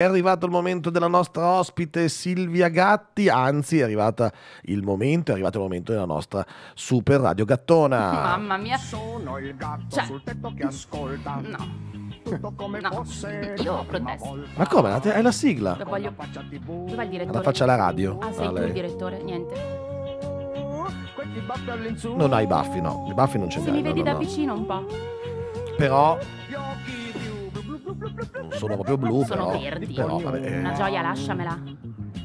È arrivato il momento della nostra ospite Silvia Gatti, anzi è arrivato il momento, è arrivato il momento della nostra super radio gattona. Mamma mia. Sono il gatto cioè. sul tetto che ascolta. No. Tutto come no. fosse Io Ma come? È la sigla. Lo voglio. Dov'è il direttore? La faccia alla radio. Ah, sei tu il direttore? Niente. Non hai i baffi, no. I baffi non ce li hai. Se mi vedi no, da no. vicino un po'. Però non sono proprio blu, sono però, verdi. Però, vabbè, Una gioia, lasciamela.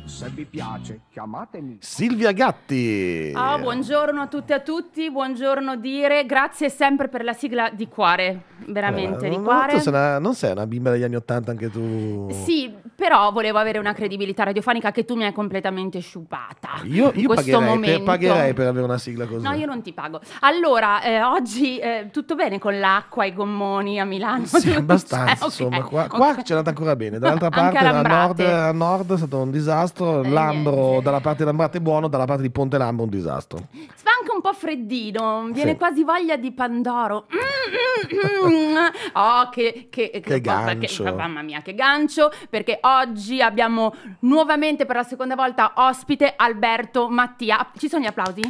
Se vi piace, chiamatemi. Silvia Gatti. Oh, buongiorno a tutte e a tutti, buongiorno Dire, grazie sempre per la sigla di cuore, veramente eh, di non, cuore. Tu sei una, non sei una bimba degli anni Ottanta anche tu? Sì, però volevo avere una credibilità radiofonica che tu mi hai completamente sciupata. Ah, io, io pagherei, per, pagherei, per, avere una sigla così. No, io non ti pago. Allora, eh, oggi eh, tutto bene con l'acqua, i gommoni a Milano? Sì, abbastanza, cioè, insomma, okay, qua, qua okay. c'è andata ancora bene. Dall'altra parte, a nord, a nord, è stato un disastro, eh, Lambro niente. dalla parte di Lambrate è buono, dalla parte di Ponte Lambro un disastro. Fa anche un po' freddino, viene sì. quasi voglia di Pandoro. Mm, mm, mm, mm. Oh, che, che, che, che gancio. Che, mamma mia, che gancio, perché oggi oggi abbiamo nuovamente per la seconda volta ospite Alberto Mattia. Ci sono gli applausi?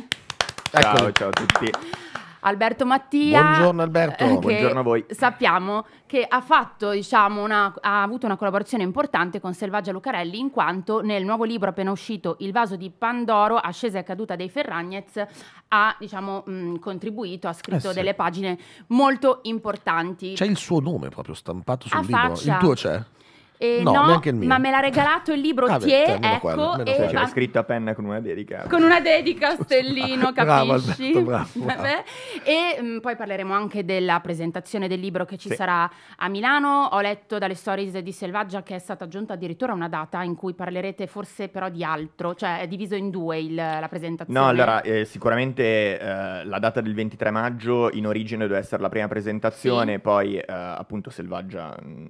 Ciao, Eccoli. ciao a tutti. Alberto Mattia. Buongiorno Alberto, eh, buongiorno a voi. Sappiamo che ha, fatto, diciamo, una, ha avuto una collaborazione importante con Selvaggia Lucarelli in quanto nel nuovo libro appena uscito Il vaso di Pandoro, Ascesa e caduta dei Ferragnez, ha diciamo, mh, contribuito, ha scritto eh sì. delle pagine molto importanti. C'è il suo nome proprio stampato sul a libro, faccia. il tuo c'è? Eh, no, no ma me l'ha regalato il libro ah, Thier, ecco. e quello. C'era scritto a penna con una dedica. Con una dedica, Stellino, capisci? Bravo, Alberto, bravo, bravo. E mh, mm, poi parleremo anche della presentazione del libro che ci sì. sarà a Milano. Ho letto dalle stories di Selvaggia che è stata aggiunta addirittura una data in cui parlerete forse però di altro, cioè è diviso in due il, la presentazione. No, allora eh, sicuramente eh, la data del 23 maggio in origine doveva essere la prima presentazione, sì. poi eh, appunto Selvaggia mh, mm,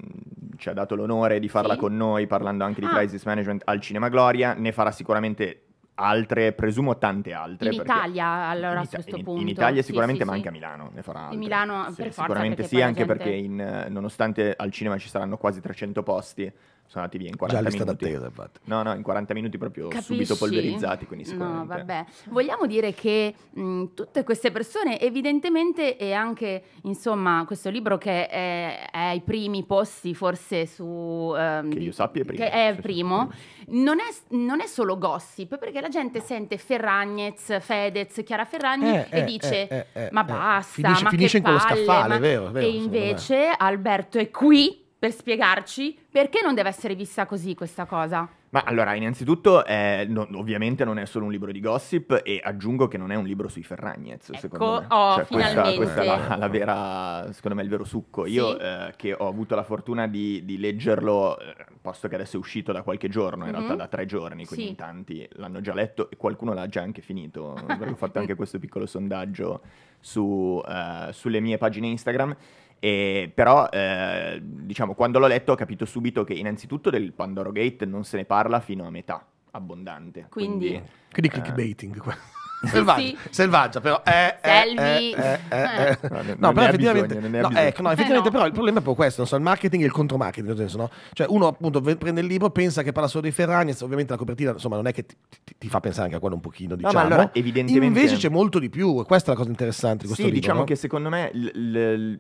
ci ha dato l'onore di farla sì. con noi parlando anche di ah. crisis management al Cinema Gloria, ne farà sicuramente altre, presumo tante altre. In Italia allora in a questo punto. In, Italia sicuramente, sì, sì, ma anche a Milano ne farà altre. In Milano sì, per sicuramente forza, sì, anche gente... perché in, eh, nonostante al cinema ci saranno quasi 300 posti, sono andati via in 40 Già minuti. Già infatti. No, no, in 40 minuti proprio Capisci? subito polverizzati, quindi sicuramente... No, vabbè. Vogliamo dire che mh, tutte queste persone evidentemente e anche, insomma, questo libro che è, è ai primi posti forse su... Ehm, che io sappia è primo. Che è il primo, non è, non è, solo gossip, perché la gente sente Ferragnez, Fedez, Chiara Ferragni eh, e eh, dice eh, eh ma eh, basta, finisce, ma finisce che in palle, quello scaffale, ma... vero, vero, E invece Alberto è qui per spiegarci perché non deve essere vista così questa cosa. Ma allora, innanzitutto, eh, no, ovviamente non è solo un libro di gossip e aggiungo che non è un libro sui Ferragnez, ecco, secondo me. Oh, cioè, finalmente. Questa, questa è la, la, vera, secondo me, il vero succo. Sì. Io eh, che ho avuto la fortuna di, di leggerlo, eh, posto che adesso è uscito da qualche giorno, in mm-hmm. realtà da tre giorni, quindi sì. in tanti l'hanno già letto e qualcuno l'ha già anche finito, ho fatto anche questo piccolo sondaggio su, eh, sulle mie pagine Instagram e, però, eh, diciamo, quando l'ho letto ho capito subito che innanzitutto del Pandoro Gate non se ne parla fino a metà, abbondante. Quindi, quindi, quindi eh, clickbaiting qua. Selvaggia, sì, selvaggia, però eh, Selvi eh, eh, no, però effettivamente, bisogno, no, ecco, no, effettivamente eh, no. però il problema è proprio questo, non so, il marketing e il contromarketing, nel senso, no? Cioè uno appunto prende il libro, pensa che parla solo di Ferragni, ovviamente la copertina, insomma, non è che ti, ti, ti fa pensare anche a quello un pochino, diciamo. No, ma diciamo. allora, evidentemente... Invece c'è molto di più, e questa è la cosa interessante di questo sì, libro, diciamo che secondo me l- l-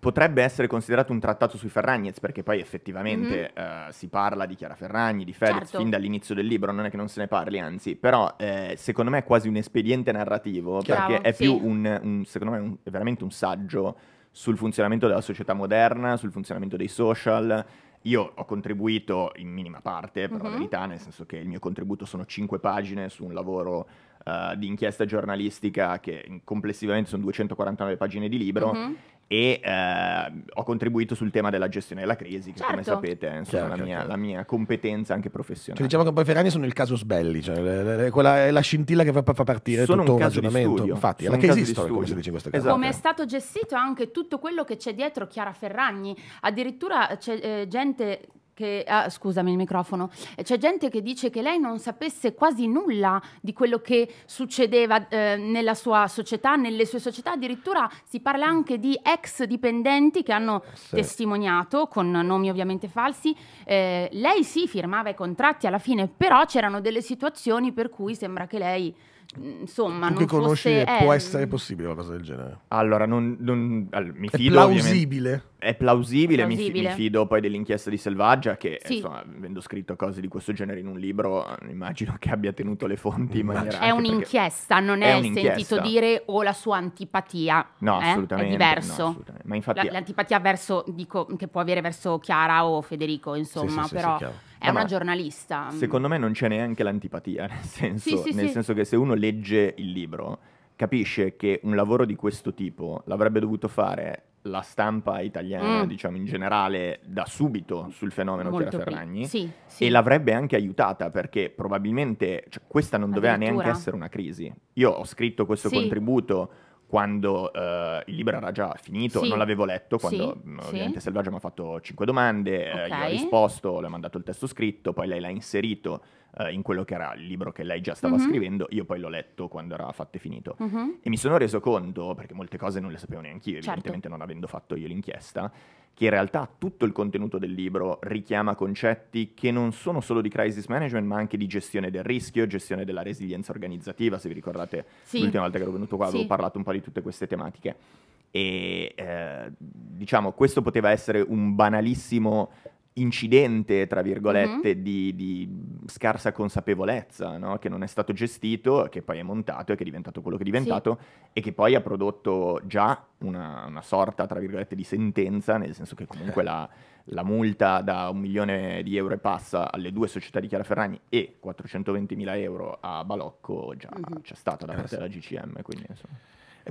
potrebbe essere considerato un trattato sui Ferragnez, perché poi effettivamente mm-hmm. uh, si parla di Chiara Ferragni, di Fedez, certo. fin dall'inizio del libro, non è che non se ne parli, anzi, però eh, secondo me è quasi un espediente narrativo, Chiaro, perché è sì. più un, un, secondo me, un, è veramente un saggio sul funzionamento della società moderna, sul funzionamento dei social. Io ho contribuito in minima parte, per mm-hmm. la mhm. verità, nel senso che il mio contributo sono 5 pagine su un lavoro Uh, di inchiesta giornalistica che complessivamente sono 249 pagine di libro uh-huh e eh, ho contribuito sul tema della gestione della crisi, che certo. come sapete è certo, la, mia, certo. la, mia, competenza anche professionale. Cioè, diciamo che poi Ferrani sono il caso sbelli, cioè, le, le, le, quella è la scintilla che fa, fa partire sono tutto un, un ragionamento. Infatti, sono è la crisi storia, come si dice in questo caso. Esatto. Come è stato gestito anche tutto quello che c'è dietro Chiara Ferragni, addirittura c'è eh, gente che... Ah, scusami il microfono. Eh, c'è gente che dice che lei non sapesse quasi nulla di quello che succedeva eh, nella sua società, nelle sue società. Addirittura si parla mm. anche di ex dipendenti che hanno sì. testimoniato, con nomi ovviamente falsi. Eh, lei sì, firmava i contratti alla fine, però c'erano delle situazioni per cui sembra che lei insomma, tu non che conosci fosse, può eh, essere possibile una cosa del genere. Allora, non, non all, mi fido. È plausibile. È plausibile, plausibile. Mi, mi, fido poi dell'inchiesta di Selvaggia che, sì. insomma, avendo scritto cose di questo genere in un libro, eh, immagino che abbia tenuto le fonti in maniera... È un'inchiesta, non è, è sentito dire o la sua antipatia. Eh? No, eh? assolutamente. È diverso. No, assolutamente. Ma infatti... L- l'antipatia verso, dico, che può avere verso Chiara o Federico, insomma, sì, sì, però... È no, una giornalista. Mm. Secondo me non c'è neanche l'antipatia, nel senso, sì, sì, nel sì. senso che se uno legge il libro capisce che un lavoro di questo tipo l'avrebbe dovuto fare la stampa italiana, mm. diciamo in generale, da subito sul fenomeno Molto Chiara Ferragni sì, sì. e l'avrebbe anche aiutata perché probabilmente cioè, questa non doveva neanche essere una crisi. Io ho scritto questo sì. contributo quando eh, il libro era già finito, sì. non l'avevo letto, quando sì, ovviamente sì. Selvaggia mi ha fatto cinque domande, okay. eh, io ho risposto, le ho mandato il testo scritto, poi lei l'ha inserito eh, in quello che era il libro che lei già stava mm-hmm. scrivendo, io poi l'ho letto quando era fatto e finito. Mm-hmm. E mi sono reso conto, perché molte cose non le sapevo neanche io, certo. evidentemente certo. non avendo fatto io l'inchiesta, che in realtà tutto il contenuto del libro richiama concetti che non sono solo di crisis management, ma anche di gestione del rischio, gestione della resilienza organizzativa. Se vi ricordate, sì. l'ultima volta che ero venuto qua sì. avevo parlato un po' di tutte queste tematiche. E eh, diciamo, questo poteva essere un banalissimo incidente, tra virgolette, mm-hmm. di, di, scarsa consapevolezza, no? che non è stato gestito, che poi è montato e che è diventato quello che è diventato sì. e che poi ha prodotto già una, una, sorta, tra virgolette, di sentenza, nel senso che comunque la, la, multa da un milione di euro e passa alle due società di Chiara Ferragni e 420 mila euro a Balocco già mm-hmm. c'è stata da eh, parte della GCM, quindi insomma...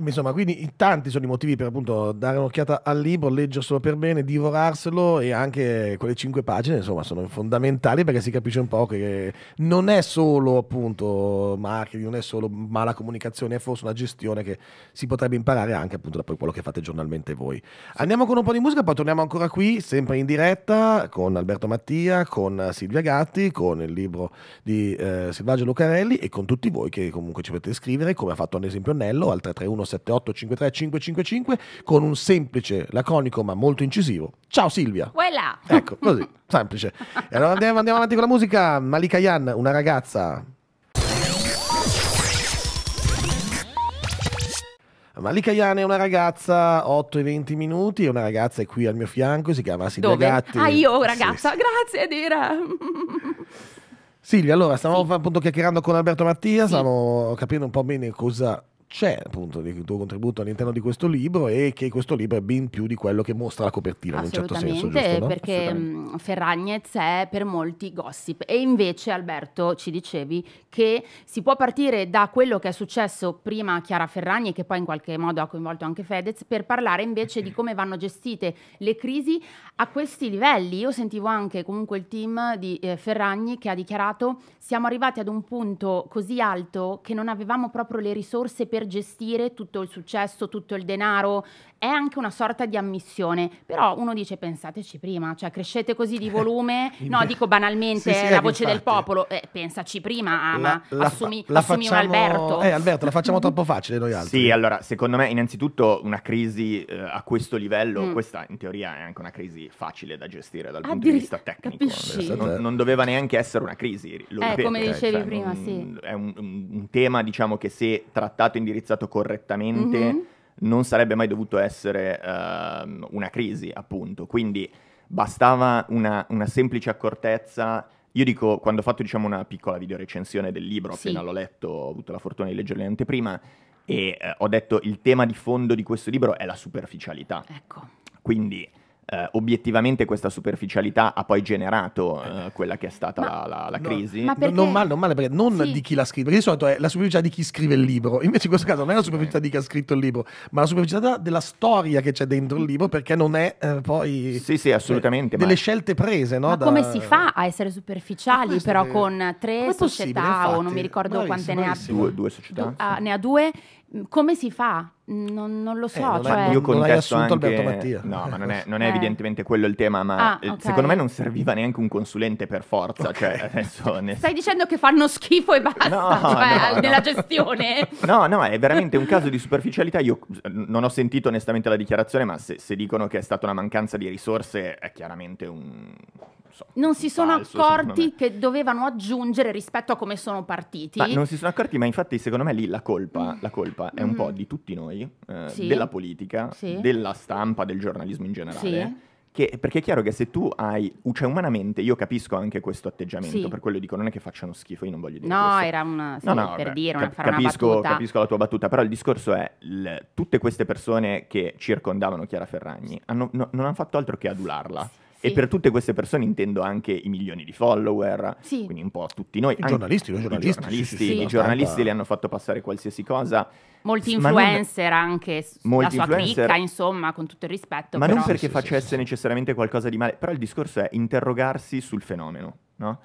Eh, insomma, quindi tanti sono i motivi per appunto dare un'occhiata al libro, leggerselo per bene, divorarselo e anche quelle cinque pagine, insomma, sono fondamentali perché si capisce un po' che non è solo appunto marketing, non è solo mala comunicazione, è forse una gestione che si potrebbe imparare anche appunto da quello che fate giornalmente voi. Andiamo con un po' di musica, poi torniamo ancora qui, sempre in diretta con Alberto Mattia, con Silvia Gatti, con il libro di eh, Silvaggio Lucarelli e con tutti voi che comunque ci potete scrivere, come ha fatto ad esempio Nello al 331 555 con un semplice, laconico ma molto incisivo. Ciao Silvia! Voilà. Ecco, così, semplice. E allora andiamo, andiamo avanti con la musica. Malika Yan, una ragazza Malika Yan è una ragazza, 8 e 20 minuti, una ragazza è qui al mio fianco, si chiama Silvia Dove? Gatti. Ah, io ragazza, sì. grazie Adira. Silvia, allora stavamo sì. appunto chiacchierando con Alberto Mattia, sì. stavamo capendo un po' bene cosa c'è appunto il tuo contributo all'interno di questo libro e che questo libro è ben più di quello che mostra la copertina in un certo senso. Giusto, no? perché mh, Ferragnez è per molti gossip e invece Alberto ci dicevi che si può partire da quello che è successo prima a Chiara Ferragni e che poi in qualche modo ha coinvolto anche Fedez per parlare invece di come vanno gestite le crisi a questi livelli. Io sentivo anche comunque il team di eh, Ferragni che ha dichiarato siamo arrivati ad un punto così alto che non avevamo proprio le risorse per saper gestire tutto il successo, tutto il denaro, è anche una sorta di ammissione, però uno dice pensateci prima, cioè crescete così di eh, volume, no dico banalmente sì, sì, eh, la voce infatti. del popolo, eh, pensaci prima, ama, la, la, assumi, la assumi facciamo, un Alberto. Eh Alberto, la facciamo troppo facile noi altri. Sì, allora secondo me innanzitutto una crisi eh, a questo livello, mm. questa in teoria è anche una crisi facile da gestire dal ah, punto di vista tecnico, non, certo. non, doveva neanche essere una crisi, lo eh, ripeto, come cioè, dicevi cioè, prima, non, sì. È un, un, un, tema diciamo che se trattato e indirizzato correttamente... Mm -hmm non sarebbe mai dovuto essere uh, una crisi, appunto. Quindi bastava una, una, semplice accortezza. Io dico, quando ho fatto diciamo, una piccola videorecensione del libro, sì. appena l'ho letto, ho avuto la fortuna di leggerlo in anteprima, e eh, ho detto il tema di fondo di questo libro è la superficialità. Ecco. Quindi eh, obiettivamente questa superficialità ha poi generato eh, quella che è stata ma, la, la, la no, crisi. Ma perché... non, male, non male, perché non sì. di chi la scrive, perché di solito è la superficialità di chi scrive il libro, invece in questo caso non è la superficialità di chi ha scritto il libro, ma la superficialità della storia che c'è dentro il libro perché non è eh, poi... Sì, sì, assolutamente. delle ma... scelte prese, no? Ma da... come si fa a essere superficiali però che... con tre società infatti, o non mi ricordo quante ne ha? Due, due società. Du- ah, sì. uh, ne ha due? Come si fa? Non, non, lo eh, so. Eh, non cioè... Hai, io non hai assunto anche... Alberto Mattia. No, ma non è, eh. non è eh. evidentemente quello il tema, ma ah, okay. secondo me non serviva neanche un consulente per forza. Okay. Cioè, adesso ne... Stai dicendo che fanno schifo e basta no, cioè, no, nella no. gestione? no, no, è veramente un caso di superficialità. Io non ho sentito onestamente la dichiarazione, ma se, se dicono che è stata una mancanza di risorse è chiaramente un falso. Non si sono falso, accorti che dovevano aggiungere rispetto a come sono partiti. Ma non si sono accorti, ma infatti secondo me lì la colpa, mm. la colpa è un po' mm. di tutti noi, eh, sì. della politica, sì. della stampa, del giornalismo in generale. Sì. Che, perché è chiaro che se tu hai, cioè umanamente, io capisco anche questo atteggiamento, sì. per quello dico non è che facciano schifo, io non voglio dire no, questo. era un, sì, no, no, per beh, dire, una, cap- capisco, capisco, la tua battuta, però il discorso è, le, tutte queste persone che circondavano Chiara Ferragni hanno, no, non hanno fatto altro che adularla. Sì e per tutte queste persone intendo anche i milioni di follower, sì. quindi un po' tutti noi. I giornalisti, noi giornalisti. I giornalisti, sì, i giornalisti le hanno fatto passare qualsiasi cosa. Molti influencer non... anche, Molti la sua influencer. insomma, con tutto il rispetto. Ma però. non perché facesse necessariamente qualcosa di male, però il discorso è interrogarsi sul fenomeno, no?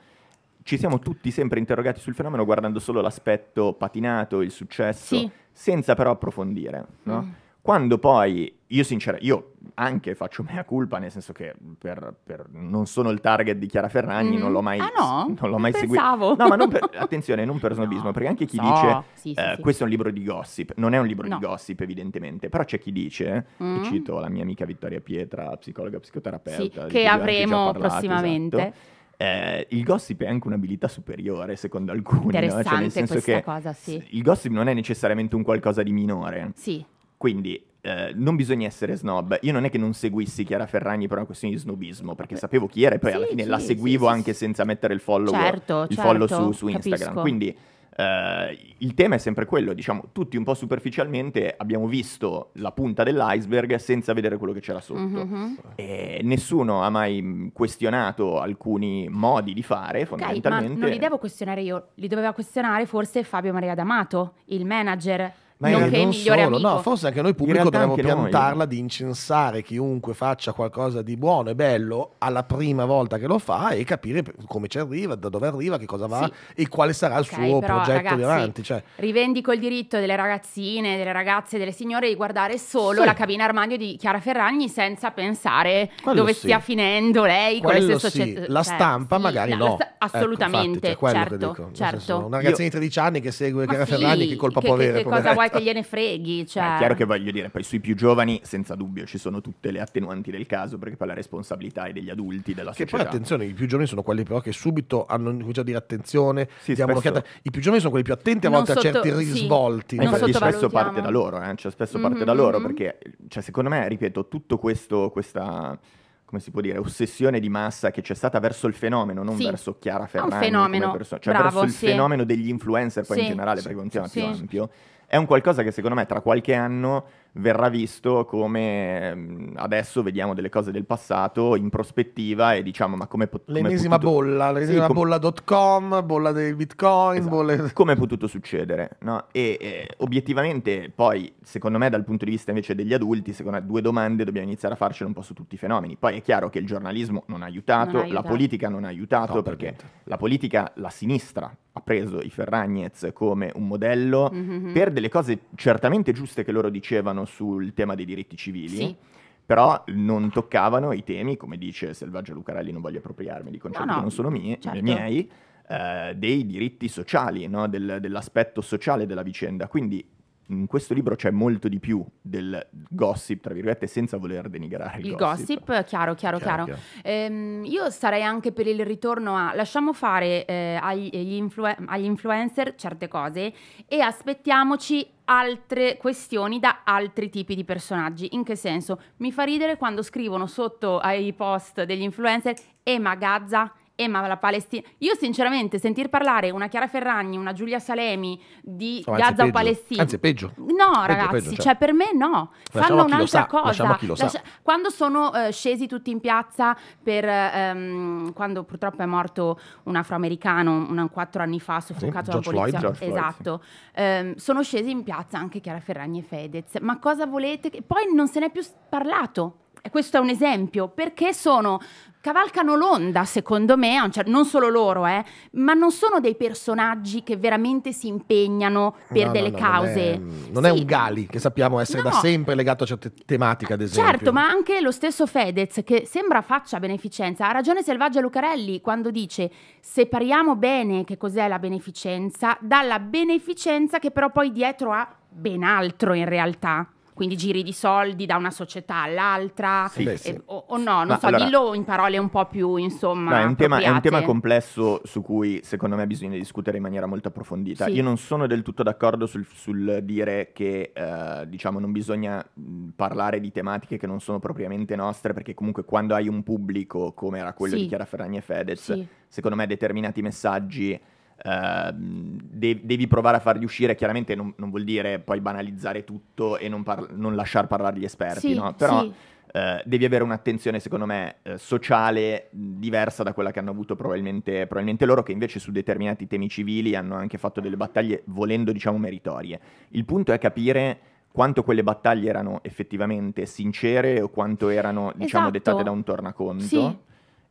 Ci siamo tutti sempre interrogati sul fenomeno guardando solo l'aspetto patinato, il successo, senza però approfondire, no? mm. Quando poi io sinceramente, io anche faccio mea culpa, nel senso che per, per, non sono il target di Chiara Ferragni, mm. non l'ho mm. mai, ah no? non l'ho mai seguito. No, ma non per, attenzione, non per snobismo, no. perché anche chi so. dice sì, sì, eh, sì. questo è un libro di gossip, non è un libro no. di gossip evidentemente, però c'è chi dice, mm. cito la mia amica Vittoria Pietra, psicologa, psicoterapeuta, che avremo parlato, prossimamente. Esatto. Eh, il gossip è anche un'abilità superiore, secondo alcuni. Interessante no? cioè, nel senso che cosa, sì. Il gossip non è necessariamente un qualcosa di minore. Sì. Quindi eh, non bisogna essere snob. Io non è che non seguissi Chiara Ferragni per una questione di snobismo, perché eh, sapevo chi era e poi sì, alla fine sì, la seguivo sì, anche senza mettere il certo, follow, certo, il certo, follow su, su Instagram. Quindi eh, il tema è sempre quello, diciamo, tutti un po' superficialmente abbiamo visto la punta dell'iceberg senza vedere quello che c'era sotto. Mm-hmm. mm-hmm. E nessuno ha mai mm, questionato alcuni modi di fare, fondamentalmente. Okay, non li devo questionare io, li doveva questionare forse Fabio Maria D'Amato, il manager ma nonché non migliore solo, amico. No, forse anche noi pubblico dobbiamo piantarla noi. di incensare chiunque faccia qualcosa di buono e bello alla prima volta che lo fa e capire come ci arriva, da dove arriva, che cosa va sì. e quale sarà il okay, suo però, progetto ragazzi, di avanti. Cioè. Rivendico il diritto delle ragazzine, delle ragazze, delle signore di guardare solo sì. la cabina armadio di Chiara Ferragni senza pensare Quello dove sì. stia finendo lei Quello con società. La cioè, stampa magari no. Sta- assolutamente, ecco, infatti, cioè, certo, certo. Senso, una ragazzina di 13 anni che segue Ma Chiara Ferragni, che colpa che, può avere? Che, che cosa vuoi cioè, che gliene freghi? Cioè. È chiaro che voglio dire, poi sui più giovani, senza dubbio, ci sono tutte le attenuanti del caso, perché poi la responsabilità è degli adulti, della che società. Che poi attenzione, i più giovani sono quelli però che subito hanno cominciato a dire attenzione, sì, diamo spesso... I più giovani sono quelli più attenti a volte sotto... a certi risvolti. Ma eh, infatti spesso parte da loro, eh? cioè spesso mm-hmm. da loro, mm-hmm. perché cioè, secondo me, ripeto, tutto questo, questa come si può dire, ossessione di massa che c'è stata verso il fenomeno, non sì. verso Chiara Ferragni cioè Bravo, verso il sì. fenomeno degli influencer poi sì. in generale, perché è un tema più ampio è un qualcosa che secondo me tra qualche anno verrà visto come ehm, adesso vediamo delle cose del passato in prospettiva e diciamo ma come pot- l'ennesima come potuto... bolla l'ennesima sì, com- bolla.com bolla dei bitcoin esatto. bolle... come è potuto succedere no? e eh, obiettivamente poi secondo me dal punto di vista invece degli adulti secondo me due domande dobbiamo iniziare a farcele un po' su tutti i fenomeni poi è chiaro che il giornalismo non ha aiutato, non aiutato. la politica non ha aiutato no, perché la politica la sinistra ha preso i Ferragnez come un modello mm-hmm. per delle cose certamente giuste che loro dicevano erano sul tema dei diritti civili. Sì però non toccavano i temi, come dice Selvaggio Lucarelli, non voglio appropriarmi di concetti no, no, che non sono mie, certo. Eh, miei, eh, dei diritti sociali, no? Del, dell'aspetto sociale della vicenda. Quindi in questo libro c'è molto di più del gossip, tra virgolette, senza voler denigrare il, il gossip. gossip. Chiaro, chiaro, chiaro. chiaro. Ehm, io sarei anche per il ritorno a lasciamo fare eh, agli, influ- agli influencer certe cose e aspettiamoci altre questioni da altri tipi di personaggi. In che senso? Mi fa ridere quando scrivono sotto ai post degli influencer e eh, magazza eh, ma la Palestina. Io, sinceramente, sentir parlare una Chiara Ferragni, una Giulia Salemi di oh, Gaza o Palestina. Anzi, peggio. No, peggio, ragazzi, peggio, cioè. cioè. per me no. Lasciamo Fanno un'altra cosa. Lascia... Quando sono uh, scesi tutti in piazza per um, quando purtroppo è morto un afroamericano un, quattro anni fa, soffocato sì, dalla polizia. Floyd, esatto. Floyd, sì. um, sono scesi in piazza anche Chiara Ferragni e Fedez. Ma cosa volete? Poi non se n'è più parlato questo è un esempio, perché sono cavalcano l'onda, secondo me, non solo loro, eh, ma non sono dei personaggi che veramente si impegnano per no, delle no, no, cause. Non, è, non sì. è, un Gali, che sappiamo essere da sempre legato a certe tematiche, ad esempio. Certo, ma anche lo stesso Fedez, che sembra faccia beneficenza, ha ragione Selvaggia Lucarelli quando dice separiamo bene che cos'è la beneficenza dalla beneficenza che però poi dietro ha ben altro in realtà quindi giri di soldi da una società all'altra sì, eh, sì. O, o, no, non Ma so, allora, dillo in parole un po' più insomma. No, è, un tema, è, un tema, complesso su cui secondo me bisogna discutere in maniera molto approfondita. Sì. Io non sono del tutto d'accordo sul, sul dire che eh, diciamo non bisogna parlare di tematiche che non sono propriamente nostre perché comunque quando hai un pubblico come era quello di Chiara Ferragni e Fedez, secondo me determinati messaggi eh, devi, provare a farli uscire, chiaramente non, non vuol dire poi banalizzare tutto e non, par- non lasciar parlare gli esperti, sì, no? Però... Sì. Uh, devi avere un'attenzione, secondo me, uh, sociale diversa da quella che hanno avuto probabilmente, probabilmente, loro, che invece su determinati temi civili hanno anche fatto delle battaglie, volendo, diciamo, meritorie. Il punto è capire quanto quelle battaglie erano effettivamente sincere o quanto erano, diciamo, esatto. dettate da un tornaconto. Sì.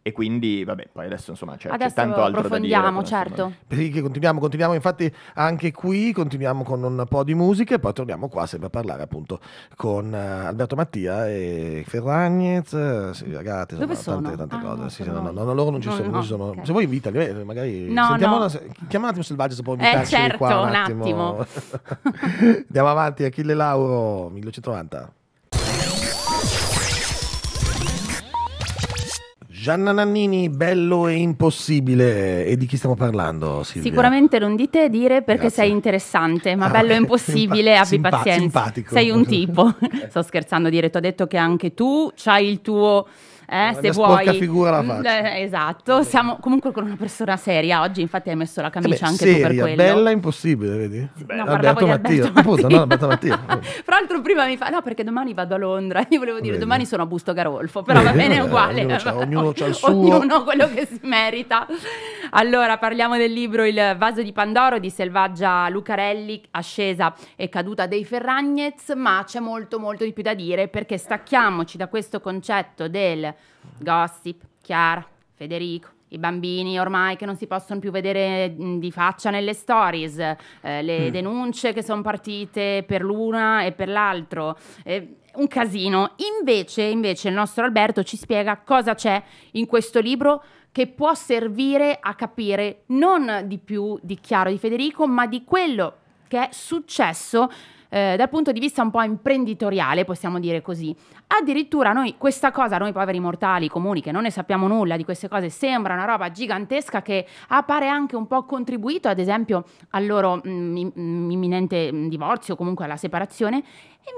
E quindi, vabbè, poi adesso insomma c'è, adesso c'è tanto altro da dire. Adesso certo. Perché continuiamo, continuiamo infatti anche qui, continuiamo con un po' di musica e poi torniamo qua sempre a parlare appunto con uh, Alberto Mattia e Ferragnez, uh, eh, Silvia Dove sono? tante, tante ah, cose. No, sì, no, no, no, loro non ci no, sono. No, sono. Okay. Se vuoi invitali, eh, magari no, sentiamo una, chiama un attimo Selvaggio se può invitarci eh, certo, qua un attimo. Un attimo. Andiamo avanti, Achille Lauro, 1990. Gianna Nannini, bello e impossibile. E di chi stiamo parlando? Silvia? Sicuramente non di te dire perché Grazie. sei interessante, ma ah, bello e impossibile, abbi simpa- pazienza. Simpatico. Sei un tipo. Sto scherzando, dire, ti ho detto che anche tu hai il tuo eh, se vuoi. figura la mm, faccia. Esatto, siamo comunque con una persona seria. Oggi infatti hai messo la camicia Beh, anche seria, tu per quello. bella impossibile, vedi? Beh, no, Alberto Mattia. Appunto, no, Alberto Mattia. Fra l'altro prima mi fa "No, perché domani vado a Londra". Io volevo dire vedi. "Domani sono a Busto Garolfo", però vedi, va bene è eh, uguale. Ognuno, c'ha, il suo. Ognuno quello che si merita. Allora, parliamo del libro Il vaso di Pandoro di Selvaggia Lucarelli, ascesa e caduta dei Ferragnez, ma c'è molto molto di più da dire perché stacchiamoci da questo concetto del Gossip, Chiara, Federico. I bambini ormai che non si possono più vedere di faccia nelle stories, eh, le mm. denunce che sono partite per l'una e per l'altro. Eh, un casino. Invece, invece, il nostro Alberto ci spiega cosa c'è in questo libro che può servire a capire non di più di Chiaro di Federico, ma di quello che è successo eh, dal punto di vista un po' imprenditoriale, possiamo dire così. Addirittura noi questa cosa, noi poveri mortali comuni che non ne sappiamo nulla di queste cose, sembra una roba gigantesca che appare anche un po' contribuito, ad esempio, al loro mh, mm, mm, imminente mm, divorzio, comunque alla separazione.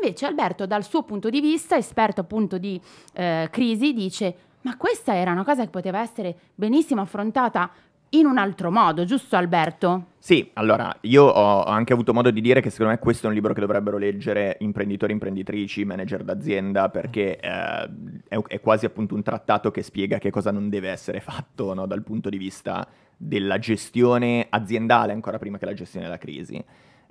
Invece Alberto, dal suo punto di vista, esperto appunto di eh, crisi, dice ma questa era una cosa che poteva essere benissimo affrontata in un altro modo, giusto Alberto? Sì, allora io ho anche avuto modo di dire che secondo me questo è un libro che dovrebbero leggere imprenditori, imprenditrici, manager d'azienda, perché eh, è, è, quasi appunto un trattato che spiega che cosa non deve essere fatto no, dal punto di vista della gestione aziendale, ancora prima che la gestione della crisi.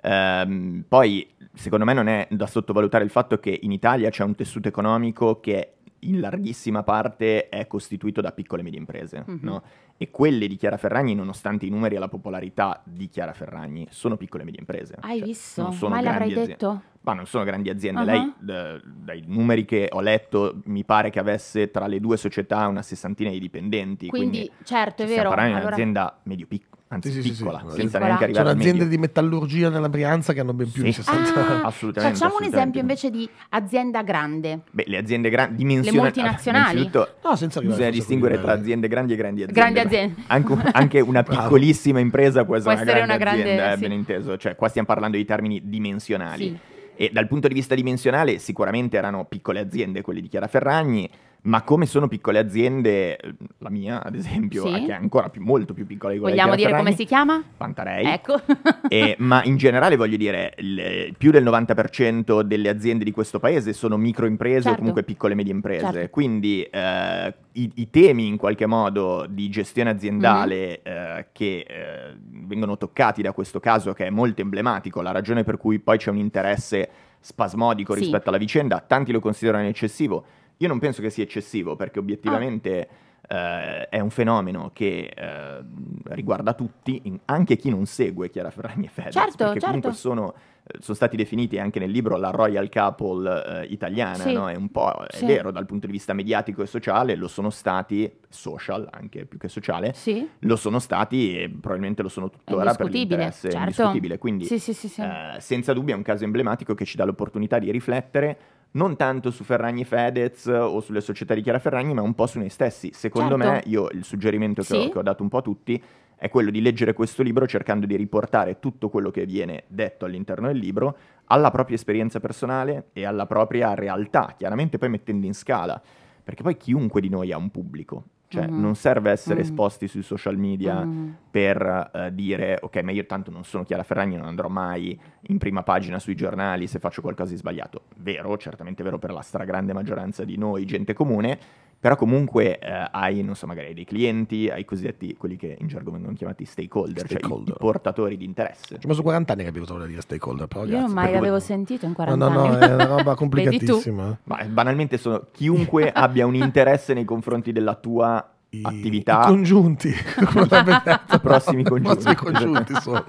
Ehm, poi, secondo me, non è da sottovalutare il fatto che in Italia c'è un tessuto economico che è in larghissima parte è costituito da piccole e medie imprese, mm-hmm. no? E quelle di Chiara Ferragni, nonostante i numeri e la popolarità di Chiara Ferragni, sono piccole e medie imprese. Hai cioè, visto? Non sono Mai l'avrei aziende. detto? Ma non sono grandi aziende. Uh-huh. Lei, ah. d- dai numeri che ho letto, mi pare che avesse tra le due società una sessantina di dipendenti. Quindi, quindi certo, è vero. Ferragni allora... è un'azienda medio-piccola anzi sì, piccola, sì, sì, senza neanche arrivare Sono aziende medio. di metallurgia nella Brianza che hanno ben più di 60 Ah, assolutamente. Facciamo assolutamente. un esempio invece di azienda grande. Beh, le aziende grandi, dimensioni... Le multinazionali. no, senza Bisogna distinguere tra aziende grandi e grandi aziende. Grandi aziende. Anche, anche una piccolissima impresa può essere, può una, grande una grande azienda, eh, ben inteso. Cioè, qua stiamo parlando di termini dimensionali. E dal punto di vista dimensionale sicuramente erano piccole aziende quelle di Chiara Ferragni, ma come sono piccole aziende, la mia ad esempio, sì. che è ancora più, molto più piccola di quella Vogliamo di dire Ferragni, come si chiama? Pantarei. Ecco. e, eh, ma in generale voglio dire, il, più del 90% delle aziende di questo paese sono microimprese certo. o comunque piccole e medie imprese, certo. quindi eh, i, i, temi in qualche modo di gestione aziendale mm-hmm. eh, che eh, vengono toccati da questo caso che è molto emblematico, la ragione per cui poi c'è un interesse spasmodico sì. rispetto alla vicenda, tanti lo considerano eccessivo io non penso che sia eccessivo perché obiettivamente ah. eh, è un fenomeno che eh, riguarda tutti, in, anche chi non segue Chiara Ferragni e Fedez, certo, perché certo. comunque sono, eh, sono, stati definiti anche nel libro la royal couple eh, italiana, sì. no? è un po' è sì. vero dal punto di vista mediatico e sociale, lo sono stati, social anche più che sociale, sì. lo sono stati e probabilmente lo sono tuttora per l'interesse certo. indiscutibile, quindi eh, senza dubbio è un caso emblematico che ci dà l'opportunità di riflettere non tanto su Ferragni Fedez eh, o sulle società di Chiara Ferragni, ma un po' su noi stessi. Secondo certo. me, io il suggerimento che, sì. ho, che ho dato un po' a tutti è quello di leggere questo libro cercando di riportare tutto quello che viene detto all'interno del libro alla propria esperienza personale e alla propria realtà, chiaramente poi mettendo in scala, perché poi chiunque di noi ha un pubblico cioè, mm-hmm. non serve essere mm-hmm. esposti sui social media mm-hmm. per uh, dire ok, ma io tanto non sono Chiara Ferragni, non andrò mai in prima pagina sui giornali se faccio qualcosa di sbagliato. Vero, certamente vero per la stragrande maggioranza di noi, gente comune, però comunque eh, hai, non so, magari dei clienti, hai cosiddetti, quelli che in gergo vengono chiamati stakeholder, stakeholder. cioè i, i, portatori di interesse. Ci sono 40 anni che avevo trovato dire stakeholder, però Io non mai l'avevo come... sentito in 40 no, no, No, no, è una roba complicatissima. Ma eh, banalmente sono chiunque abbia un interesse nei confronti della tua I, attività. I congiunti, prossimi congiunti. I prossimi congiunti esatto. sono.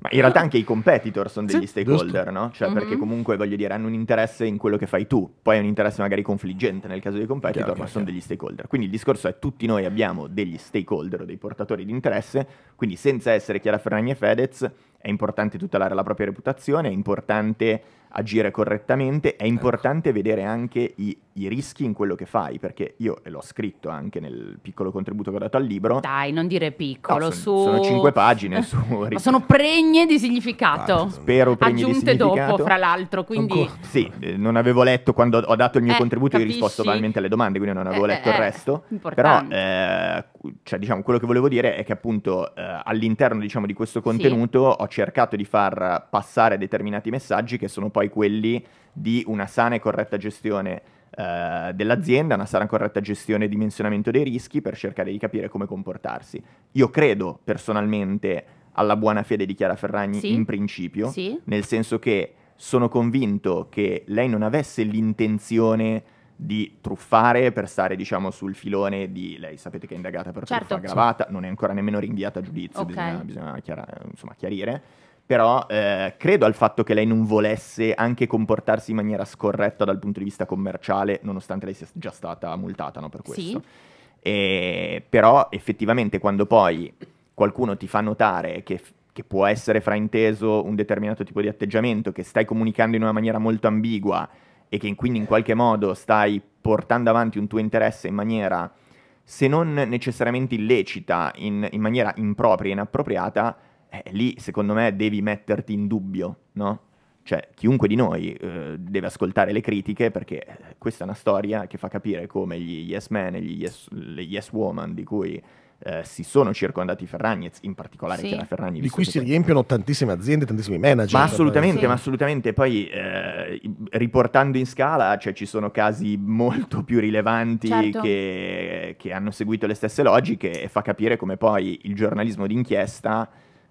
Ma in realtà anche i competitor sono degli sì, stakeholder, giusto. no? Cioè, mm-hmm. perché comunque, voglio dire, hanno un interesse in quello che fai tu. Poi è un interesse magari confliggente nel caso dei competitor, chiaro, ma chiaro. sono degli stakeholder. Quindi il discorso è tutti noi abbiamo degli stakeholder o dei portatori di interesse, quindi senza essere Chiara Ferragni e Fedez, è importante tutelare la propria reputazione, è importante agire correttamente, è importante ecco. vedere anche i, i, rischi in quello che fai, perché io l'ho scritto anche nel piccolo contributo che ho dato al libro. Dai, non dire piccolo, no, ah, son, su... sono cinque pagine su... Ma sono pregne di significato. Dai, Spero pregne Aggiunte di significato. dopo, fra l'altro, quindi... Sì, eh, non avevo letto quando ho dato il mio eh, contributo, capisci? io ho risposto ovviamente alle domande, quindi non avevo eh, letto il eh, resto. Importante. Però eh, cioè, diciamo, quello che volevo dire è che appunto eh, all'interno diciamo, di questo contenuto sì. ho cercato di far passare determinati messaggi che sono poi quelli di una sana e corretta gestione eh, dell'azienda, una sana e corretta gestione e dimensionamento dei rischi per cercare di capire come comportarsi. Io credo personalmente alla buona fede di Chiara Ferragni sì. in principio, sì. nel senso che sono convinto che lei non avesse l'intenzione di truffare per stare diciamo sul filone di lei sapete che è indagata per certo. truffa aggravata non è ancora nemmeno rinviata a giudizio okay. bisogna, bisogna chiara, insomma, chiarire però eh, credo al fatto che lei non volesse anche comportarsi in maniera scorretta dal punto di vista commerciale nonostante lei sia già stata multata no, per questo sì. e, però effettivamente quando poi qualcuno ti fa notare che che può essere frainteso un determinato tipo di atteggiamento, che stai comunicando in una maniera molto ambigua, e che quindi in qualche modo stai portando avanti un tuo interesse in maniera, se non necessariamente illecita, in, in maniera impropria, e inappropriata, eh, lì secondo me devi metterti in dubbio, no? Cioè, chiunque di noi eh, deve ascoltare le critiche perché eh, questa è una storia che fa capire come gli yes men e gli yes, yes woman di cui eh, si sono circondati Ferragnez, in particolare sì. Chiara Ferragni. Di cui si riempiono tantissime aziende, tantissimi manager. Ma assolutamente, sì. ma assolutamente. Poi eh, riportando in scala, cioè, ci sono casi molto più rilevanti certo. che, che hanno seguito le stesse logiche e fa capire come poi il giornalismo d'inchiesta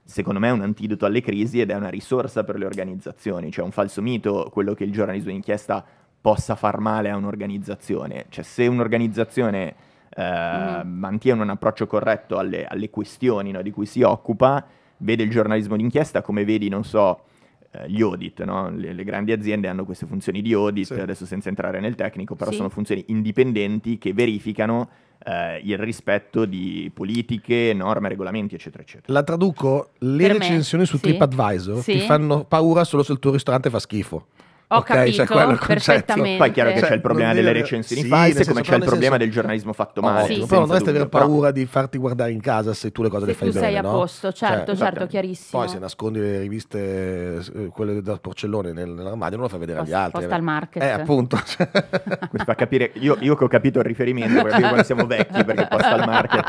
secondo me è un antidoto alle crisi ed è una risorsa per le organizzazioni, cioè è un falso mito quello che il giornalismo d'inchiesta possa far male a un'organizzazione, cioè se un'organizzazione eh, mm. mantiene un approccio corretto alle, alle questioni no, di cui si occupa, vede il giornalismo d'inchiesta come vedi, non so, eh, gli audit, no? le, le, grandi aziende hanno queste funzioni di audit, sì. adesso senza entrare nel tecnico, però sì. sono funzioni indipendenti che verificano eh, il rispetto di politiche, norme, regolamenti, eccetera, eccetera. La traduco, le per recensioni me. su sì. TripAdvisor ti fanno paura solo se il tuo ristorante fa schifo. Ho okay, cioè, capito cioè perfettamente. Poi è chiaro che cioè, c'è il problema delle recensioni sì, false, come c'è il problema senso... del giornalismo fatto male. Oh, sì. Però non dovresti avere paura di farti guardare in casa se tu le cose se le fai bene. Tu sei a posto, no? Cioè, certo, cioè, certo, chiarissimo. Poi se nascondi le riviste, eh, quelle da porcellone nell'armadio, non lo fai vedere agli altri. Posta al eh. market. Eh, appunto. Cioè. Questo fa capire, io, io, che ho capito il riferimento, quando siamo vecchi, perché al market.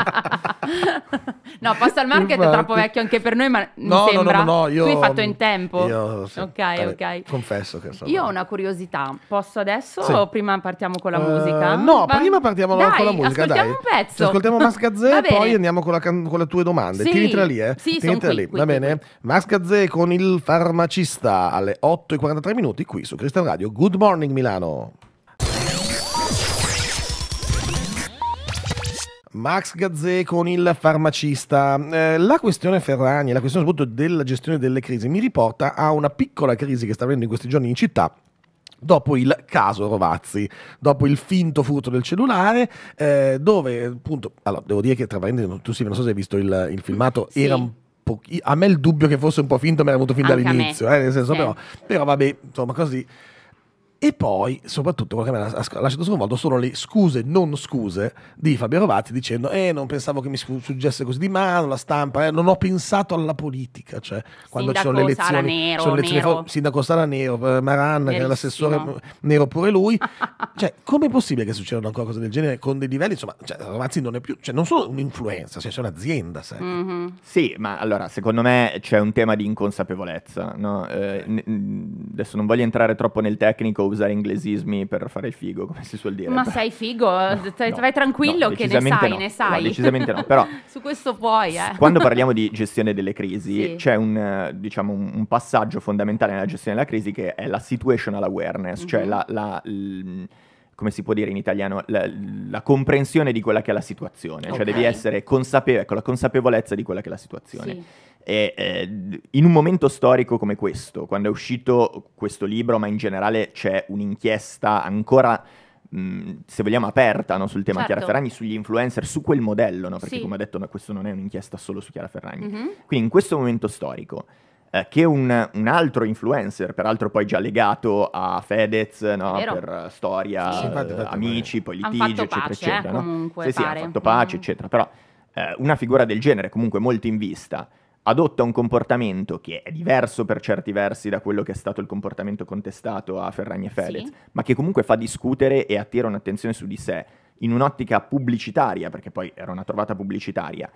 no, posta al market Infatti. è troppo vecchio anche per noi, ma mi no, sembra. No, no, no, io, Tu hai fatto in tempo. Io, sì. Ok, ok. Confesso che so. Io ho una curiosità, posso adesso sì. o prima partiamo con la uh, musica? No, Va- prima partiamo dai, con la musica. Ascoltiamo dai. un pezzo. Ci ascoltiamo Max Gazzè e poi andiamo con, la can- con, le tue domande. Sì. tra lì, eh? Sì, Tienitela lì. Qui, Va qui, bene? Qui. Max Gazzè con il farmacista alle 8.43 minuti qui su Crystal Radio. Good morning Milano. Max Gazzè con il farmacista. Eh, la questione Ferragni, la questione soprattutto della gestione delle crisi, mi riporta a una piccola crisi che sta avvenendo in questi giorni in città dopo il caso Rovazzi, dopo il finto furto del cellulare, eh, dove appunto, allora devo dire che tra parentesi, tu sì, non so se hai visto il, il filmato, sì. era un po', a me il dubbio che fosse un po' finto mi era venuto fin Anche dall'inizio, eh, nel senso sì. però, però vabbè, insomma così. E poi, soprattutto, quello che mi ha lasciato sconvolto sono le scuse non scuse di Fabio Rovati dicendo: Eh, non pensavo che mi suggesse così di mano la stampa, eh, non ho pensato alla politica. Cioè, quando ci sono le elezioni, Sara Nero, sono elezioni Nero. sindaco Sara Nero, eh, Maran, che è l'assessore Nero pure lui. cioè, com'è possibile che succedano ancora cose del genere con dei livelli? Insomma, cioè, Rovati non è più, cioè, non solo un'influenza, cioè, c'è un'azienda. Mm-hmm. Sì, ma allora, secondo me c'è un tema di inconsapevolezza. No? Eh, adesso non voglio entrare troppo nel tecnico usare inglesismi per fare il figo, come si suol dire. Ma però... sei figo, no, no, vai tranquillo no, che ne sai, ne sai. decisamente no, però... Su questo puoi, eh. Quando parliamo di gestione delle crisi, sì. c'è un, diciamo, un, un, passaggio fondamentale nella gestione della crisi che è la situational awareness, mm-hmm. cioè mhm. la... la l- come si può dire in italiano, la, la, comprensione di quella che è la situazione, cioè okay. devi essere consapevole, ecco, la consapevolezza di quella che è la situazione. Sì. E, eh, in un momento storico come questo, quando è uscito questo libro, ma in generale c'è un'inchiesta ancora Mh, se vogliamo, aperta no, sul tema certo. Chiara Ferragni, sugli influencer, su quel modello, no? perché sì. come ho detto no, questo non è un'inchiesta solo su Chiara Ferragni. Mm-hmm. Quindi in questo momento storico eh, che un, un, altro influencer, peraltro poi già legato a Fedez, no? per eh, storia, sì, infatti, infatti, eh, amici, poi litigi, eccetera, pace, eccetera. Eh, no? comunque, sì, sì, hanno fatto pace, mm. eccetera. Però eh, una figura del genere, comunque molto in vista, adotta un comportamento che è diverso per certi versi da quello che è stato il comportamento contestato a Ferragni e Fedez, sì. ma che comunque fa discutere e attira un'attenzione su di sé in un'ottica pubblicitaria, perché poi era una trovata pubblicitaria,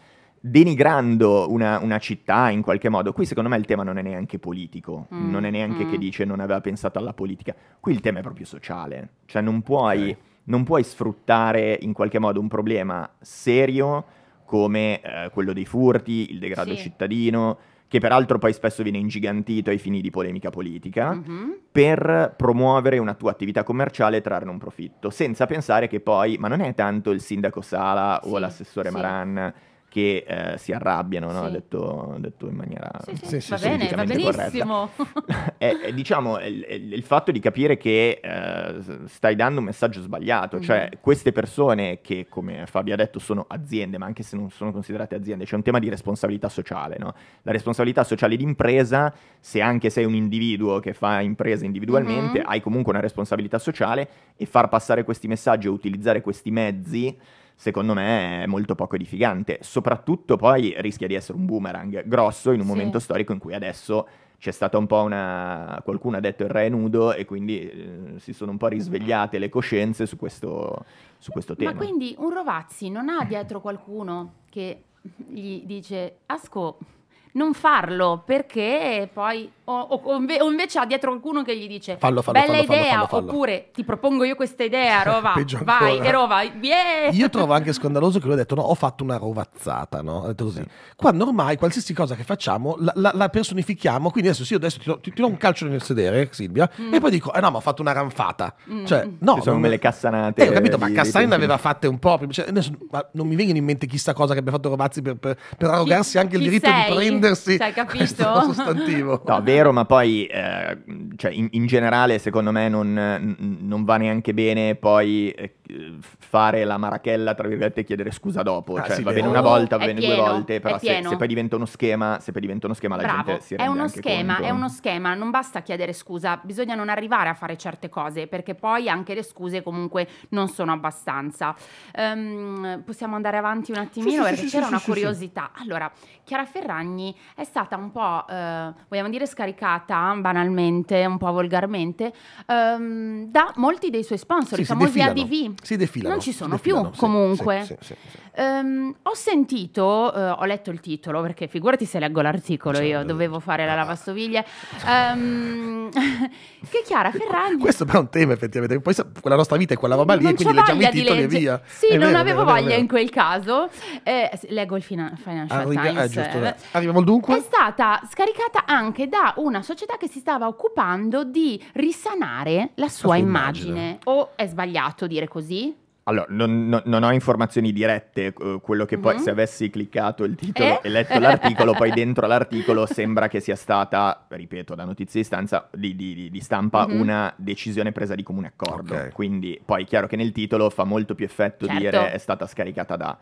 denigrando una, una, città in qualche modo. Qui secondo me il tema non è neanche politico, mm. non è neanche mm. che dice non aveva pensato alla politica, qui il tema è proprio sociale, cioè non puoi, okay. non puoi sfruttare in qualche modo un problema serio come eh, quello dei furti, il degrado sì. cittadino, che peraltro poi spesso viene ingigantito ai fini di polemica politica, mm-hmm. per promuovere una tua attività commerciale e trarne un profitto, senza pensare che poi, ma non è tanto il sindaco Sala sì, o l'assessore sì. Maran che eh, si arrabbiano, no? sì. detto, detto, in maniera sì, sì. Va bene, va benissimo. è, è, eh, eh, diciamo è, il fatto di capire che eh, stai dando un messaggio sbagliato, cioè mm-hmm. cioè queste persone che come Fabio ha detto sono aziende, ma anche se non sono considerate aziende, c'è un tema di responsabilità sociale, no? La responsabilità sociale d'impresa, se anche sei un individuo che fa impresa individualmente, mm-hmm. hai comunque una responsabilità sociale e far passare questi messaggi e utilizzare questi mezzi secondo me è molto poco edificante. Soprattutto poi rischia di essere un boomerang grosso in un sì. momento storico in cui adesso c'è stata un po' una... qualcuno ha detto il re è nudo e quindi eh, si sono un po' risvegliate le coscienze su questo, su questo tema. Ma quindi un Rovazzi non ha dietro qualcuno che gli dice Asco, non farlo perché poi o, o, o, invece ha dietro qualcuno che gli dice fallo, fallo, bella fallo, idea oppure ti propongo io questa idea Rova vai e Rova yeah! io trovo anche scandaloso che lui ha detto no ho fatto una rovazzata no? ha detto così quando ormai qualsiasi cosa che facciamo la, la, la personifichiamo quindi adesso sì io adesso ti, ti, ti do un calcio nel sedere Silvia mm. e poi dico eh no ma ho fatto una ranfata mm. cioè mm. no Ci sono come le cassanate eh, ho capito ma Cassani ne aveva fatte un po' cioè, adesso, non mi vengono in mente chissà cosa che abbia fatto Rovazzi per, per, per arrogarsi chi, anche chi il diritto sei? di prendersi cioè, capito? sostantivo no vero, ma poi eh, cioè in, in, generale secondo me non, non va neanche bene poi eh, fare la marachella, tra virgolette, e chiedere scusa dopo. Ah, cioè sì, va bene una volta, va bene pieno, due volte, però se, se, poi diventa uno schema, se poi diventa uno schema la Bravo. gente si rende È uno schema, conto. è uno schema, non basta chiedere scusa, bisogna non arrivare a fare certe cose perché poi anche le scuse comunque non sono abbastanza. Um, possiamo andare avanti un attimino sì, perché sì, c'era una curiosità. Allora, Chiara Ferragni è stata un po', eh, vogliamo dire, scappata scaricata banalmente, un po' volgarmente, um, da molti dei suoi sponsor, sì, i famosi ADV. Si defilano. Non ci sono più sì, comunque. Sì, um, ho sentito, uh, ho letto il titolo, perché figurati se leggo l'articolo, cioè, io certo. dovevo fare la ah. lavastoviglie, um, che Chiara Ferragni... Questo però è un tema effettivamente, poi la nostra vita è quella roba lì, quindi leggiamo i titoli legge. e via. Sì, è non vero, avevo vero, voglia vero. in quel caso. Eh, leggo il Financial Arrivi ah, ah, Times. Eh, Arriviamo dunque. È stata scaricata anche da una società che si stava occupando di risanare la sua, la sua immagine. immagine. O è sbagliato dire così? Allora, non, non, non, ho informazioni dirette, eh, quello che poi mm-hmm. se avessi cliccato il titolo eh? e letto l'articolo, poi dentro l'articolo sembra che sia stata, ripeto, da notizia di, stanza, di, di, di stampa, mm-hmm. una decisione presa di comune accordo. Okay. Quindi poi è chiaro che nel titolo fa molto più effetto certo. dire è stata scaricata da...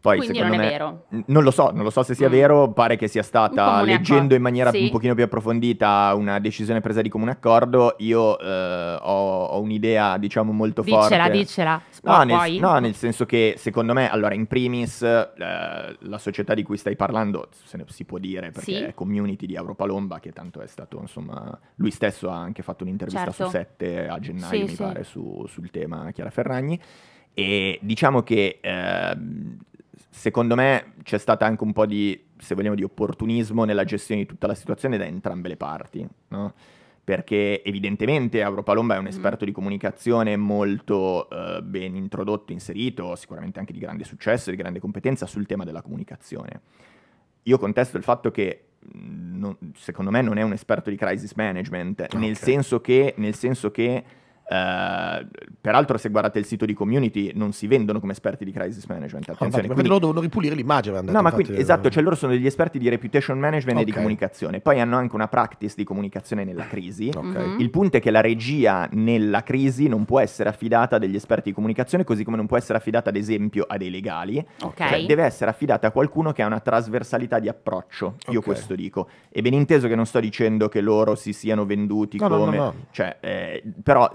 Poi, Quindi secondo non me, è vero. Non lo so, non lo so se sia mm. vero, pare che sia stata, leggendo in maniera sì. un pochino più approfondita, una decisione presa di comune accordo. Io eh, ho, ho, un'idea, diciamo, molto dicela, forte. Dicela, dicela. No, nel, no, nel senso che, secondo me, allora, in primis, eh, la società di cui stai parlando, se ne si può dire, perché sì. è community di Europa Lomba, che tanto è stato, insomma, lui stesso ha anche fatto un'intervista certo. su 7 a gennaio, sì, mi pare, su, sul tema Chiara Ferragni. E diciamo che... Eh, secondo me c'è stato anche un po' di, se vogliamo, di opportunismo nella gestione di tutta la situazione da entrambe le parti, no? perché evidentemente Auro Palomba è un mm. esperto di comunicazione molto eh, ben introdotto, inserito, sicuramente anche di grande successo, di grande competenza sul tema della comunicazione. Io contesto il fatto che mm, non, secondo me non è un esperto di crisis management, okay. nel senso che, nel senso che eh, peraltro, se guardate il sito di community, non si vendono come esperti di crisis management. Ah, attenzione, oh, infatti, quindi... loro devono ripulire l'immagine. Detto, no, ma infatti... esatto, eh. cioè loro sono degli esperti di reputation management okay. e di comunicazione. Poi hanno anche una practice di comunicazione nella crisi. Okay. Mhm. Il punto è che la regia nella crisi non può essere affidata a degli esperti di comunicazione, così come non può essere affidata, ad esempio, a dei legali. Okay. Cioè, deve essere affidata a qualcuno che ha una trasversalità di approccio. Io questo dico. E ben inteso che non sto dicendo che loro si siano venduti no, come. No, no, cioè, eh, però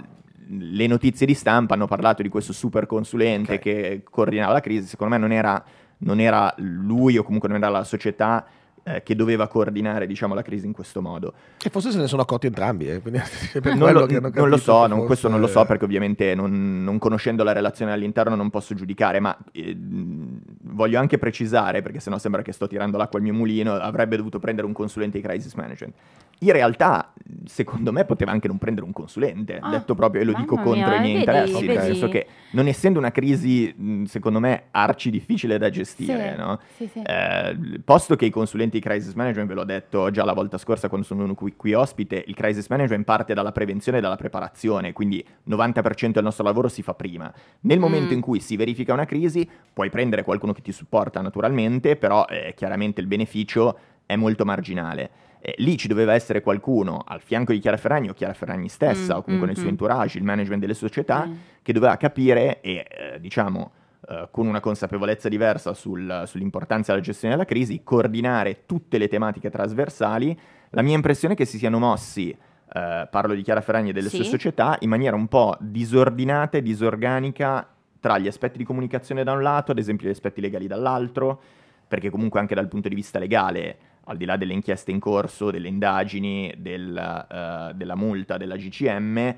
le notizie di stampa hanno parlato di questo super consulente okay. che coordinava la crisi, secondo me non era, non era lui o comunque non era la società eh, che doveva coordinare diciamo, la crisi in questo modo. E forse se ne sono accorti entrambi. Eh, non, lo, non, lo, so, non, forse... questo non lo so perché ovviamente non, non, conoscendo la relazione all'interno non posso giudicare, ma eh, voglio anche precisare, perché sennò sembra che sto tirando l'acqua al mio mulino, avrebbe dovuto prendere un consulente di crisis management. In realtà, secondo me, poteva anche non prendere un consulente, ah, detto proprio, e lo dico mia, contro i miei eh, vedi, interessi, vedi. nel senso che non essendo una crisi, secondo me, arci difficile da gestire, sì, no? sì, sì. Eh, posto che i consulenti sicuramente i crisis management, ve l'ho detto già la volta scorsa quando sono qui, qui ospite, il crisis management parte dalla prevenzione e dalla preparazione, quindi 90% del nostro lavoro si fa prima. Nel momento mm. in cui si verifica una crisi, puoi prendere qualcuno che ti supporta naturalmente, però eh, chiaramente il beneficio è molto marginale. Eh, lì ci doveva essere qualcuno al fianco di Chiara Ferragni o Chiara Ferragni stessa mm, o comunque mm, nel suo mm. entourage, il management delle società, mm. che doveva capire e eh, diciamo eh, con una consapevolezza diversa sul, sull'importanza della gestione della crisi, coordinare tutte le tematiche trasversali. La mia impressione è che si siano mossi Uh, parlo di Chiara Ferragni e delle sì. sue società, in maniera un po' disordinata e disorganica tra gli aspetti di comunicazione da un lato, ad esempio gli aspetti legali dall'altro, perché comunque anche dal punto di vista legale, al di là delle inchieste in corso, delle indagini, del, uh, della multa della GCM,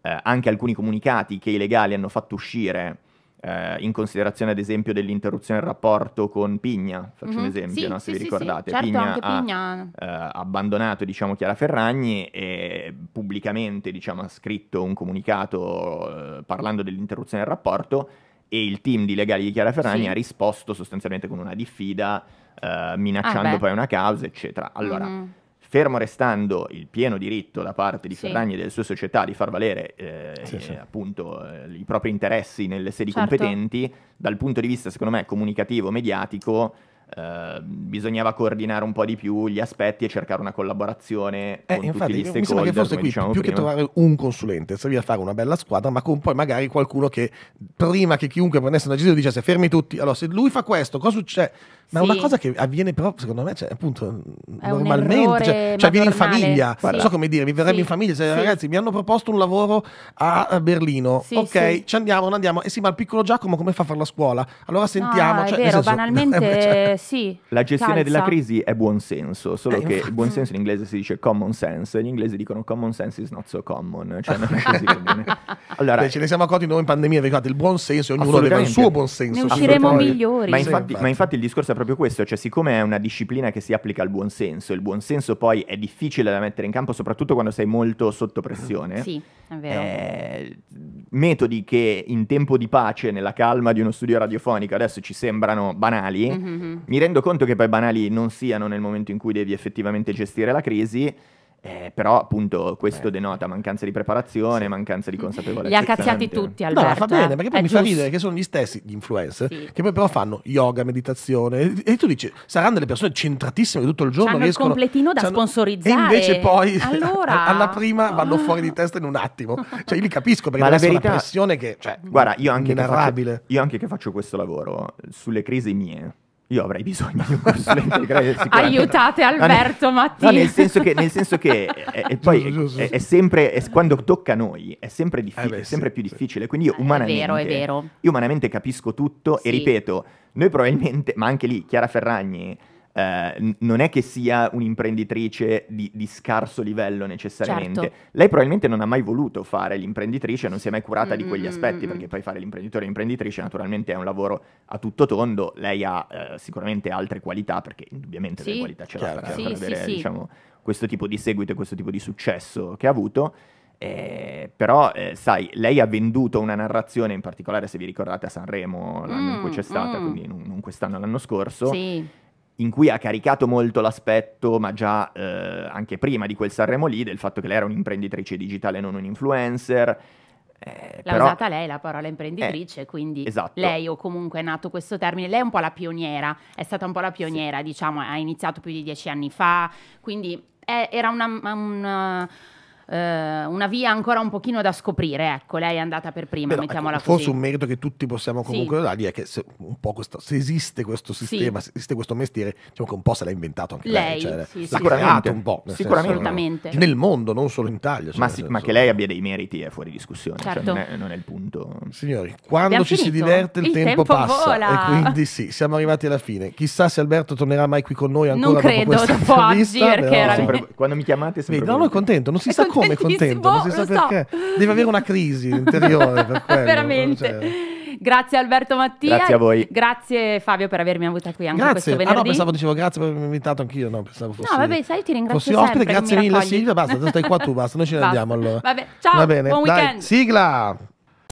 uh, anche alcuni comunicati che i legali hanno fatto uscire eh, in considerazione ad esempio dell'interruzione del rapporto con Pigna, faccio mm-hmm. un mhm. esempio, sì, no? se sì, vi ricordate, sì, certo, Pigna, ha Pigna... eh, abbandonato diciamo, Chiara Ferragni e pubblicamente diciamo, ha scritto un comunicato eh, parlando dell'interruzione del rapporto e il team di legali di Chiara Ferragni ha risposto sostanzialmente con una diffida eh, minacciando ah, poi una causa, eccetera. Allora, mm-hmm fermo restando il pieno diritto da parte di sì. Ferragni e delle sue società di far valere eh, sì, sì. Eh, appunto eh, i propri interessi nelle sedi certo. competenti, dal punto di vista secondo me comunicativo, mediatico, Ehm, bisognava coordinare un po' di più gli aspetti e cercare una collaborazione eh, con infatti, tutti gli stakeholder. Mi sembra che fosse qui diciamo più prima. che trovare un consulente, serviva a fare una bella squadra, ma con poi magari qualcuno che prima che chiunque prendesse una decisione dicesse fermi tutti, allora se lui fa questo, cosa succede? Ma è sì. una cosa che avviene però, secondo me, cioè, appunto, è normalmente, cioè, cioè viene in famiglia, sì. non so come dire, mi verrebbe sì. in famiglia, cioè, se ragazzi mi hanno proposto un lavoro a Berlino, ok, ci andiamo, non andiamo, e eh sì, ma il piccolo Giacomo come fa a fare la scuola? Allora sentiamo, no, cioè, è vero, senso, banalmente... Eh, certo sì. La gestione calza. della crisi è buon senso, solo eh, che infatti. senso in inglese si dice common sense, e gli inglesi dicono common sense is not so common, cioè non è così bene. Allora, Beh, ce ne siamo accorti noi in pandemia, ricordate, il buon buonsenso, ognuno aveva il suo buon senso. Ne usciremo migliori. Ma infatti, sì, infatti. ma infatti, il discorso è proprio questo, cioè siccome è una disciplina che si applica al buon senso, il buon senso poi è difficile da mettere in campo, soprattutto quando sei molto sotto pressione. Sì, è vero. Eh, metodi che in tempo di pace, nella calma di uno studio radiofonico, adesso ci sembrano banali, mm-hmm, mm-hmm. mi rendo conto che poi banali non siano nel momento in cui devi effettivamente gestire la crisi eh, però appunto questo eh. denota mancanza di preparazione, sì. mancanza di consapevolezza. Li ha cazziati tutti allora. No, fa bene, perché poi È eh. mi eh, giusto. fa ridere che sono gli stessi, gli influencer, sì. che poi però fanno yoga, meditazione e tu dici, saranno delle persone centratissime tutto il giorno. Hanno il completino da sponsorizzare. E invece poi allora... alla prima vanno ah. fuori di testa in un attimo. Cioè io li capisco perché Ma la verità... è una pressione che... Cioè, Guarda, io anche che, faccio, io anche che faccio questo lavoro, sulle crisi mie io avrei bisogno di un consulente credito. Aiutate Alberto no, Mattia. No, nel senso che, nel senso che è, è eh, eh, poi giusto, giusto, è, è, sempre, è, quando tocca a noi, è sempre, diffi- eh beh, sempre sì, più difficile. Quindi io umanamente, eh, è vero, è vero. io umanamente capisco tutto sì. e ripeto, noi probabilmente, ma anche lì Chiara Ferragni eh, non è che sia un'imprenditrice di, di scarso livello necessariamente. Certo. Lei probabilmente non ha mai voluto fare l'imprenditrice, non si è mai curata mm-hmm. di quegli mm, mm, aspetti, mm, perché poi fare l'imprenditore e l'imprenditrice naturalmente è un lavoro a tutto tondo, lei ha eh, sicuramente altre qualità, perché indubbiamente sì. le qualità ce l'ha per, sì, per avere sì, diciamo, questo tipo di seguito e questo tipo di successo che ha avuto. Eh, però, eh, sai, lei ha venduto una narrazione, in particolare se vi ricordate a Sanremo l'anno mm, in cui c'è stata, mm. quindi non, non, quest'anno, l'anno scorso. Sì in cui ha caricato molto l'aspetto, ma già eh, anche prima di quel Sanremo lì, del fatto che lei era un'imprenditrice digitale, non un influencer. Eh, L'ha però... usata lei la parola imprenditrice, eh, quindi esatto. lei o comunque è nato questo termine, lei è un po' la pioniera, è stata un po' la pioniera, sì. diciamo, ha iniziato più di dieci anni fa, quindi è, era una, una eh, una via ancora un pochino da scoprire, ecco, lei è andata per prima, Beh, mettiamola ecco, così. Forse un merito che tutti possiamo comunque sì. dargli è che se, questo, se esiste questo sistema, sì. se esiste questo mestiere, diciamo che un po' se l'ha inventato anche lei, lei cioè, sì, l'ha creato un po', sicuramente. nel mondo, non solo in Italia. Cioè, ma, senso, ma, che lei abbia dei meriti è fuori discussione, cioè, certo. cioè, non, è, non, è, il punto. Signori, quando Abbiamo ci finito. si diverte il, il tempo, tempo, passa vola. e quindi sì, siamo arrivati alla fine. Chissà se Alberto tornerà mai qui con noi ancora non credo, questa dopo oggi, perché però... Veramente... quando mi chiamate sempre Vedi, no, no, è contento, non si è sta contento come contento? Non si sa so. perché. Deve avere una crisi interiore per quello. Veramente. Cioè. Grazie Alberto Mattia. Grazie a voi. Grazie Fabio per avermi avuta qui anche grazie. questo venerdì. Ah no, pensavo dicevo grazie per avermi invitato anch'io, no, pensavo fossi, No, vabbè, sai, ti ringrazio fossi sempre. grazie mille Silvia, basta, stai qua tu, basta, noi ce ne andiamo allora. Vabbè, ciao, Va bene, buon dai, weekend. sigla.